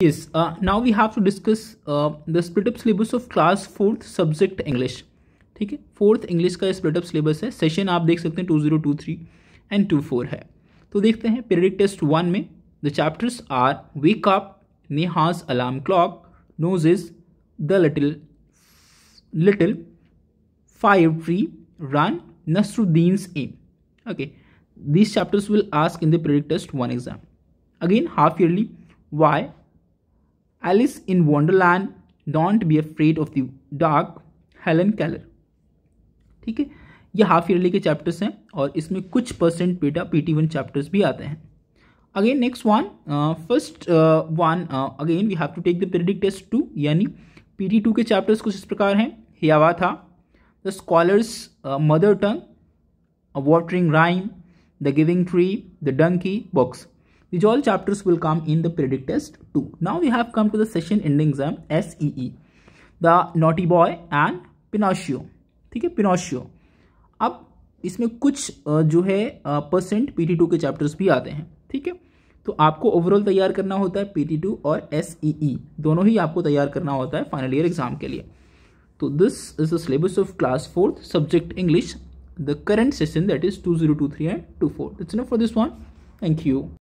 Yes, uh, now we have to discuss uh, the split up syllabus of class फोर्थ subject English. ठीक है fourth English का split up syllabus है session आप देख सकते हैं two zero two three and two four है तो देखते हैं पीरियडिक टेस्ट वन में the chapters are wake up Neha's alarm clock noses is the little little five tree run Nasruddin's aim okay these chapters will ask in the periodic test one exam again half yearly why Alice in Wonderland don't be afraid of the dark Helen Keller ठीक है ये half yearly के chapters हैं और इसमें कुछ percent बेटा P T one chapters भी आते हैं again next one first one again we have to take the periodic test two यानी पी टी टू के चैप्टर्स कुछ इस प्रकार हैं Hiawatha the scholar's mother tongue watering rhyme the giving tree the donkey box These all chapters will come in the predict test 2. Now we have come to the session ending exam SEE. E. The Naughty Boy and Pinocchio. ठीक है Pinocchio. अब इसमें कुछ जो है percent P T two के chapters भी आते हैं ठीक है तो आपको ओवरऑल तैयार करना होता है पी टी टू और एस ई ई दोनों ही आपको तैयार करना होता है फाइनल ईयर एग्जाम के लिए तो this is the syllabus of class fourth subject English the current session that is two zero two three and two four it's not for this one thank you